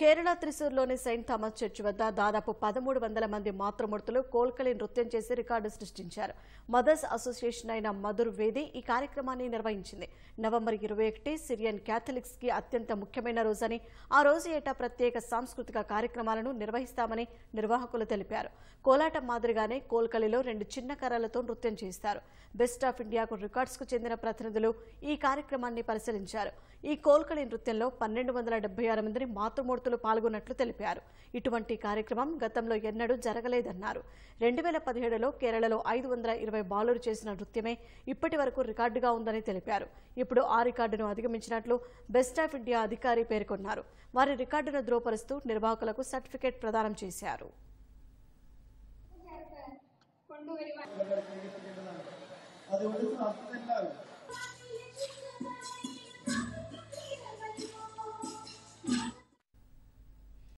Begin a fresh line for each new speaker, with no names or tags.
కేరళ త్రిశూర్లోని Saint Thomas Church వద్ద దాదాపు పదమూడు వందల మంది మాతృమూర్తులు కోల్కలి నృత్యం చేసి రికార్డు సృష్టించారు మదర్స్ అసోసియేషన్ అయిన మధుర్ వేది ఈ కార్యక్రమాన్ని నిర్వహించింది నవంబర్ ఇరవై ఒకటి సిరియన్ క్యాథలిక్స్ కి అత్యంత ముఖ్యమైన రోజని ఆ రోజు ఏటా ప్రత్యేక సాంస్కృతిక కార్యక్రమాలను నిర్వహిస్తామని నిర్వాహకులు తెలిపారు కోలాట మాదిరిగానే కోల్కలిలో రెండు చిన్న కర్రలతో నృత్యం చేస్తారు బెస్ట్ ఆఫ్ ఇండియాకు రికార్డ్స్ కు చెందిన ప్రతినిధులు ఈ కార్యక్రమాన్ని పరిశీలించారు ఈ కోల్కలి నృత్యంలో పన్నెండు వందల డెబ్బై ఆరు మందిని మాతృమూర్తులు భక్తులు పాల్గొన్నట్లు తెలిపారు ఇటువంటి కార్యక్రమం గతంలో ఎన్నడూ జరగలేదన్నారు రెండు వేల పదిహేడులో కేరళలో ఐదు వందల ఇరవై బాలురు చేసిన నృత్యమే ఇప్పటి వరకు రికార్డుగా ఉందని తెలిపారు ఇప్పుడు ఆ రికార్డును అధిగమించినట్లు బెస్ట్ ఆఫ్ ఇండియా అధికారి పేర్కొన్నారు వారి రికార్డును ధృవపరుస్తూ నిర్వాహకులకు సర్టిఫికేట్ ప్రదానం చేశారు అది